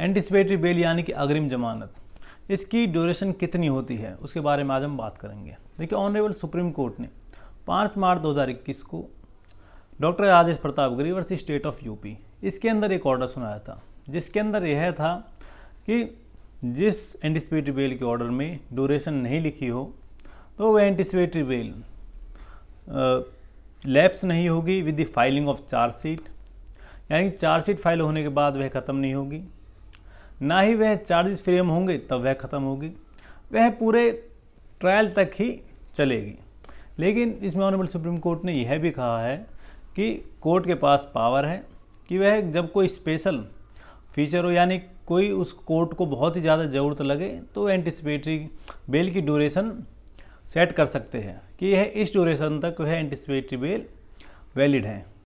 anticipatory bell यानी कि अग्रिम जमानत इसकी ड्यूरेशन कितनी होती है उसके बारे में आज हम बात करेंगे देखिए ऑनरेबल सुप्रीम कोर्ट ने पाँच मार्च 2021 को doctor Rajesh Pratap Giri versus state of UP इसके अंदर एक ऑर्डर सुनाया था जिसके अंदर यह था कि जिस एंटिसपेटरी बेल के ऑर्डर में ड्यूरेशन नहीं लिखी हो तो वह एंटिसपेटरी बेल लैप्स नहीं होगी with the filing of chargesheet यानी चार्जशीट फाइल होने के बाद वह ख़त्म नहीं होगी ना ही वह चार्जेस फ्रेम होंगे तब वह ख़त्म होगी वह पूरे ट्रायल तक ही चलेगी लेकिन इसमें ऑनरेबल सुप्रीम कोर्ट ने यह भी कहा है कि कोर्ट के पास पावर है कि वह जब कोई स्पेशल फीचर हो यानी कोई उस कोर्ट को बहुत ही ज़्यादा ज़रूरत लगे तो एंटिसिपेटरी बेल की ड्यूरेशन सेट कर सकते हैं कि यह इस ड्यूरेशन तक वह एंटिसिपेटरी बेल वैलिड है